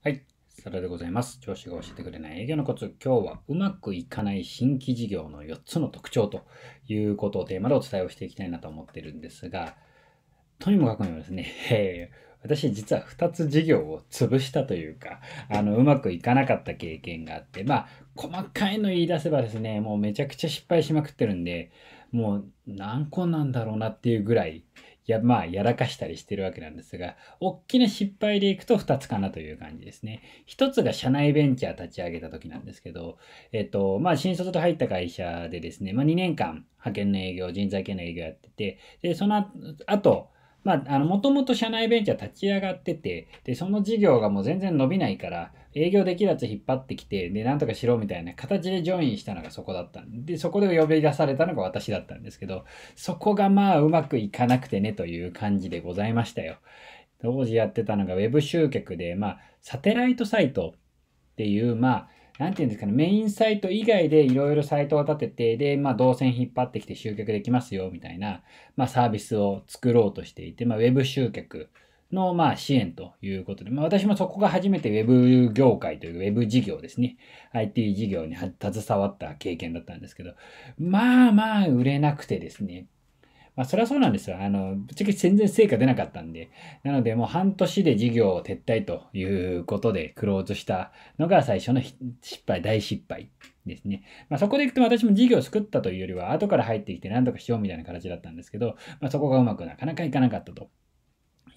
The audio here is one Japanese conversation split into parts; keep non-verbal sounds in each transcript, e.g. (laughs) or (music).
はい。サラでございます。調子が教えてくれない営業のコツ。今日はうまくいかない新規事業の4つの特徴ということをテーマでお伝えをしていきたいなと思ってるんですが、とにもかくにもですね、え (laughs) ー、私実は2つ事業を潰したというか、あの、うまくいかなかった経験があって、まあ、細かいの言い出せばですね、もうめちゃくちゃ失敗しまくってるんで、もう何個なんだろうなっていうぐらい、や、まあ、やらかしたりしてるわけなんですが、大きな失敗でいくと2つかなという感じですね。1つが社内ベンチャー立ち上げた時なんですけど、えっと、まあ、新卒と入った会社でですね、まあ、2年間派遣の営業、人材系の営業やってて、で、その後、まあ、あの、もともと社内ベンチャー立ち上がってて、で、その事業がもう全然伸びないから、営業できるやつ引っ張ってきて、で、なんとかしろみたいな形でジョインしたのがそこだったんで、そこで呼び出されたのが私だったんですけど、そこがまあ、うまくいかなくてねという感じでございましたよ。当時やってたのが Web 集客で、まあ、サテライトサイトっていう、まあ、なんていうんですかね、メインサイト以外でいろいろサイトを立てて、で、まあ、動線引っ張ってきて集客できますよ、みたいな、まあ、サービスを作ろうとしていて、まあ、ウェブ集客の、まあ、支援ということで、まあ、私もそこが初めてウェブ業界というウェブ事業ですね、IT 事業に携わった経験だったんですけど、まあまあ、売れなくてですね、まあ、それはそうなんですよ。あの、ぶっちゃけ全然成果出なかったんで。なので、もう半年で事業を撤退ということでクローズしたのが最初の失敗、大失敗ですね。まあ、そこでいくと私も事業を作ったというよりは、後から入ってきて何とかしようみたいな形だったんですけど、まあ、そこがうまくなかなかいかなかったと。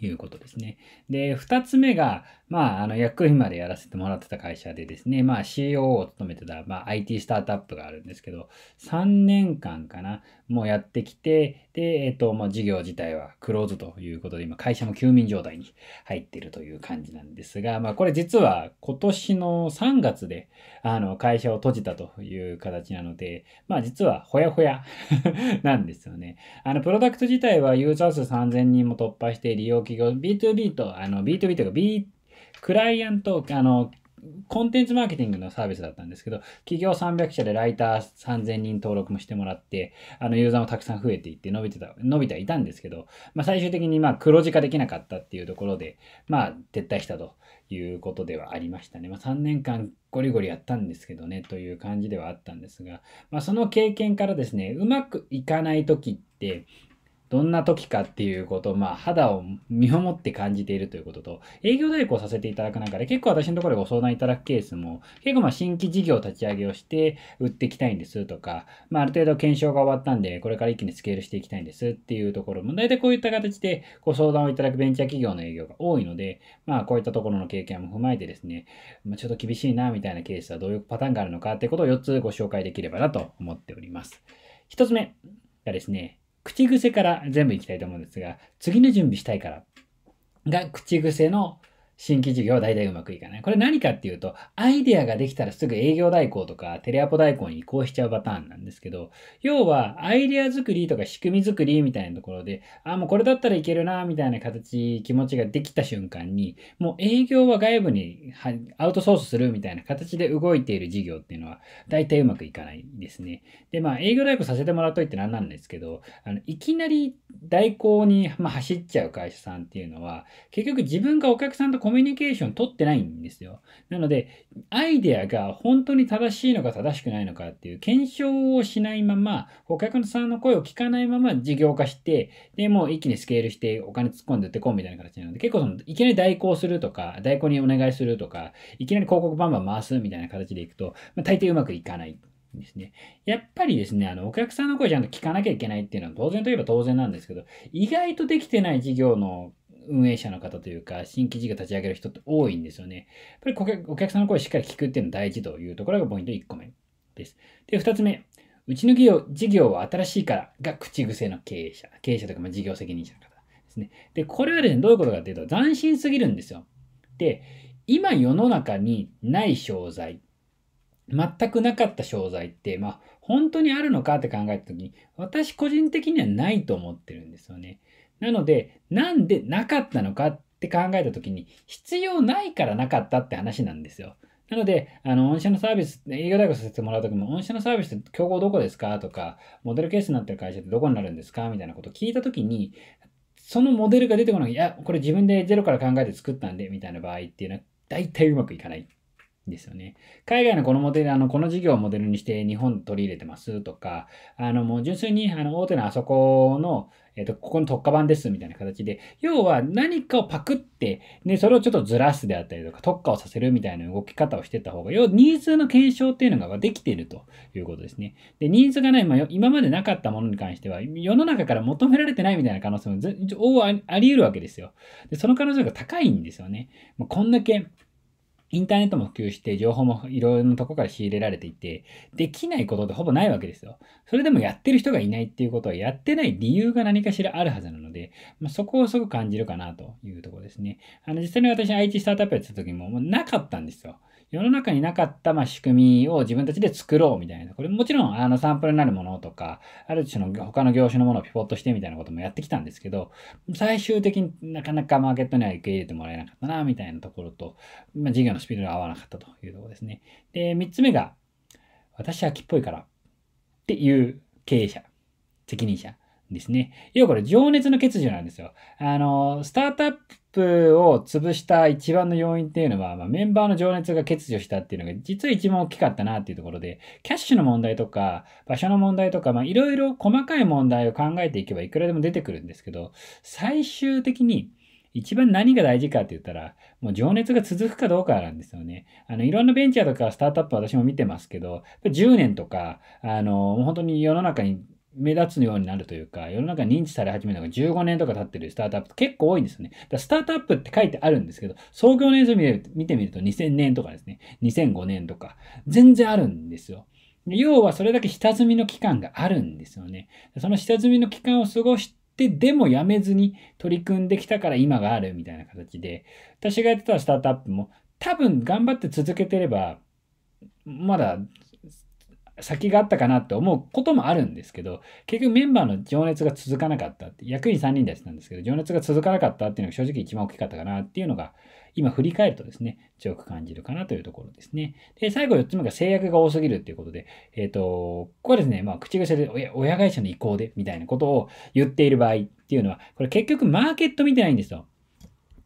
いうことですね。で、二つ目が、まあ、あの、役員までやらせてもらってた会社でですね、まあ、COO を務めてた、まあ、IT スタートアップがあるんですけど、3年間かな、もうやってきて、で、えっと、もう事業自体はクローズということで、今、会社も休眠状態に入ってるという感じなんですが、まあ、これ実は今年の3月で、あの、会社を閉じたという形なので、まあ、実は、ほやほや (laughs) なんですよね。あの、プロダクト自体はユーザー数3000人も突破して、利用企業、B2B と、あの、B2B というか、B、クライアント、あの、コンテンツマーケティングのサービスだったんですけど、企業300社でライター3000人登録もしてもらって、あのユーザーもたくさん増えていって伸びてた、伸びてはいたんですけど、まあ最終的にまあ黒字化できなかったっていうところで、まあ撤退したということではありましたね。まあ3年間ゴリゴリやったんですけどね、という感じではあったんですが、まあその経験からですね、うまくいかないときって、どんな時かっていうことまあ、肌を身をもって感じているということと、営業代行させていただく中で、結構私のところでご相談いただくケースも、結構まあ、新規事業立ち上げをして売っていきたいんですとか、まあ、ある程度検証が終わったんで、これから一気にスケールしていきたいんですっていうところも、大体こういった形でご相談をいただくベンチャー企業の営業が多いので、まあ、こういったところの経験も踏まえてですね、まあ、ちょっと厳しいな、みたいなケースはどういうパターンがあるのかってことを4つご紹介できればなと思っております。1つ目がですね、口癖から全部いきたいと思うんですが、次の準備したいからが口癖の新規事業は大体うまくいかない。これ何かっていうと、アイデアができたらすぐ営業代行とかテレアポ代行に移行しちゃうパターンなんですけど、要はアイデア作りとか仕組み作りみたいなところで、あ、もうこれだったらいけるな、みたいな形、気持ちができた瞬間に、もう営業は外部にアウトソースするみたいな形で動いている事業っていうのは、大体うまくいかないですね。で、まあ営業代行させてもらっといて何なんですけど、あのいきなり代行に、ま走っちゃう会社さんっていうのは、結局自分がお客さんとココミュニケーション取ってないんですよ。なので、アイデアが本当に正しいのか正しくないのかっていう検証をしないまま、お客さんの声を聞かないまま事業化して、で、もう一気にスケールしてお金突っ込んで売ってこうみたいな形なので、結構その、いきなり代行するとか、代行にお願いするとか、いきなり広告バンバン回すみたいな形でいくと、まあ、大抵うまくいかない。ですね。やっぱりですね、あの、お客さんの声ちゃんと聞かなきゃいけないっていうのは当然といえば当然なんですけど、意外とできてない事業の運営者の方というか、新規事業立ち上げる人って多いんですよね。やっぱり顧客お客さんの声をしっかり聞くっていうのが大事というところがポイント1個目です。で、2つ目。うちの事業事業は新しいからが口癖の経営者。経営者とかま事業責任者の方ですね。で、これはですね、どういうことかっていうと、斬新すぎるんですよ。で、今世の中にない商材。全くなかった商材って、まあ、本当にあるのかって考えた時に、私個人的にはないと思ってるんですよね。なので、なんでなかったのかって考えた時に、必要ないからなかったって話なんですよ。なので、あの、御社のサービス、営業大学させてもらうときも、御社のサービスって競合どこですかとか、モデルケースになってる会社ってどこになるんですかみたいなことを聞いたときに、そのモデルが出てこない、いや、これ自分でゼロから考えて作ったんで、みたいな場合っていうのは、大体うまくいかないですよね。海外のこのモデル、あの、この事業をモデルにして日本取り入れてますとか、あの、もう純粋に、あの、大手のあそこの、えっ、ー、と、ここの特化版ですみたいな形で、要は何かをパクって、ね、それをちょっとずらすであったりとか、特化をさせるみたいな動き方をしてった方が、要はニーズの検証っていうのができているということですね。で、ニーズがない、まあ、今までなかったものに関しては、世の中から求められてないみたいな可能性もあり得るわけですよ。で、その可能性が高いんですよね。まあ、こんだけ、インターネットも普及して、情報もいろいろなとこから仕入れられていて、できないことってほぼないわけですよ。それでもやってる人がいないっていうことは、やってない理由が何かしらあるはずなので、まあ、そこをすごく感じるかなというところですね。あの、実際に私、IT スタートアップやってた時も、もうなかったんですよ。世の中になかった、まあ、仕組みを自分たちで作ろうみたいな。これもちろん、あの、サンプルになるものとか、ある種の他の業種のものをピボットしてみたいなこともやってきたんですけど、最終的になかなかマーケットには受け入れてもらえなかったな、みたいなところと、まあ、事業のスピードが合わなかったというところですね。で、3つ目が、私は木っぽいからっていう経営者、責任者。ですね。要はこれ、情熱の欠如なんですよ。あの、スタートアップを潰した一番の要因っていうのは、まあ、メンバーの情熱が欠如したっていうのが、実は一番大きかったなっていうところで、キャッシュの問題とか、場所の問題とか、まあ、いろいろ細かい問題を考えていけばいくらでも出てくるんですけど、最終的に、一番何が大事かって言ったら、もう情熱が続くかどうかなんですよね。あの、いろんなベンチャーとかスタートアップ私も見てますけど、10年とか、あの、本当に世の中に目立つようになるというか、世の中認知され始めるのが15年とか経ってるスタートアップ結構多いんですよね。だスタートアップって書いてあるんですけど、創業年数見てみると2000年とかですね、2005年とか、全然あるんですよ。要はそれだけ下積みの期間があるんですよね。その下積みの期間を過ごして、でもやめずに取り組んできたから今があるみたいな形で、私がやってたスタートアップも多分頑張って続けてれば、まだ先があったかなって思うこともあるんですけど、結局メンバーの情熱が続かなかったって、役員3人だったんですけど、情熱が続かなかったっていうのが正直一番大きかったかなっていうのが、今振り返るとですね、強く感じるかなというところですね。で、最後4つ目が制約が多すぎるっていうことで、えっ、ー、と、ここはですね、まあ、口癖で親親会社の意向でみたいなことを言っている場合っていうのは、これ結局マーケット見てないんですよ。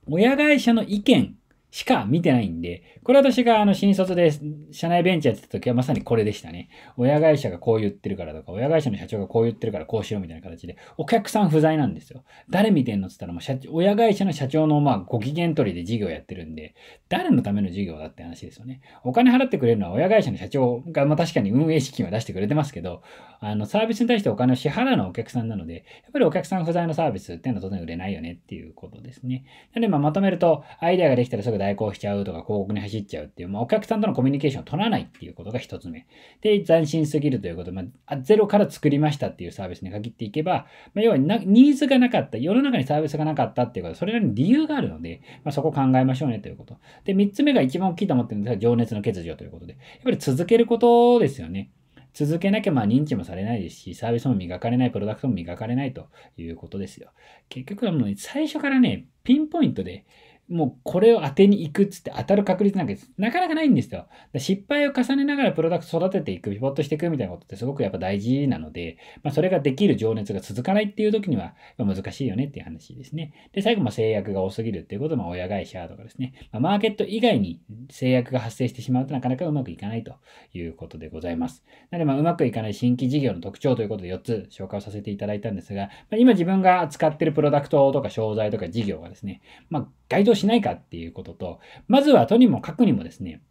親会社の意見しか見てないんで、これ私があの新卒で社内ベンチャーやってた時はまさにこれでしたね。親会社がこう言ってるからとか、親会社の社長がこう言ってるからこうしろみたいな形で、お客さん不在なんですよ。誰見てんのって言ったらもう社、親会社の社長のまあご機嫌取りで事業やってるんで、誰のための事業だって話ですよね。お金払ってくれるのは親会社の社長が、まあ確かに運営資金は出してくれてますけど、あのサービスに対してお金を支払うのはお客さんなので、やっぱりお客さん不在のサービスっていうのは当然売れないよねっていうことですね。なのでまあまとめると、アイデアができたらすぐ代行しちゃうとか広告に走っちゃうっていう、まあ、お客さんとのコミュニケーションを取らないっていうことが一つ目。で、斬新すぎるということまあ、ゼロから作りましたっていうサービスに限っていけば、まあ、要はニーズがなかった、世の中にサービスがなかったっていうこと、それらに理由があるので、まあ、そこを考えましょうねということ。で、三つ目が一番大きいと思ってるんですが、情熱の欠如ということで、やっぱり続けることですよね。続けなきゃまあ認知もされないですし、サービスも磨かれない、プロダクトも磨かれないということですよ。結局はもう、ね、最初からね、ピンポイントで、もうこれを当てに行くっつって当たる確率なんかなかなかないんですよ。失敗を重ねながらプロダクト育てていく、ピボットしていくみたいなことってすごくやっぱ大事なので、まあ、それができる情熱が続かないっていう時には難しいよねっていう話ですね。で、最後も制約が多すぎるっていうことも親会社とかですね、まあ、マーケット以外に制約が発生してしまうとなかなかうまくいかないということでございます。なのでまあうまくいかない新規事業の特徴ということで4つ紹介をさせていただいたんですが、まあ、今自分が使ってるプロダクトとか商材とか事業がですね、まあ、該当をしないかっていうことと、まずはとにもかくにもですね、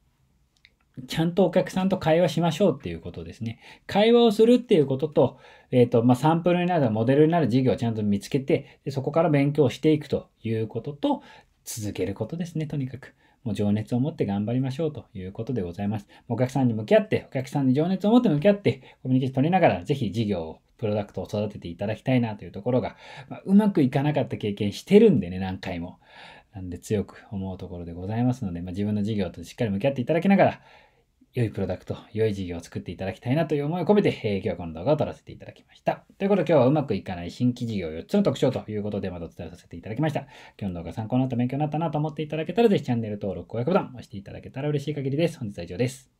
ちゃんとお客さんと会話しましょうっていうことですね。会話をするっていうことと、えっ、ー、と、まあ、サンプルになる、モデルになる事業をちゃんと見つけて、そこから勉強していくということと、続けることですね、とにかく。もう情熱を持って頑張りましょうということでございます。お客さんに向き合って、お客さんに情熱を持って向き合って、コミュニケーション取りながら、ぜひ事業をプロダクトを育てていただきたいなというところが、まあ、うまくいかなかった経験してるんでね、何回も。なんで強く思うところでございますので、まあ、自分の事業としっかり向き合っていただきながら、良いプロダクト、良い事業を作っていただきたいなという思いを込めて、えー、今日はこの動画を撮らせていただきました。ということで今日はうまくいかない新規事業4つの特徴ということでまたお伝えさせていただきました。今日の動画参考になった勉強になったなと思っていただけたら、ぜひチャンネル登録、高評価ボタン押していただけたら嬉しい限りです。本日は以上です。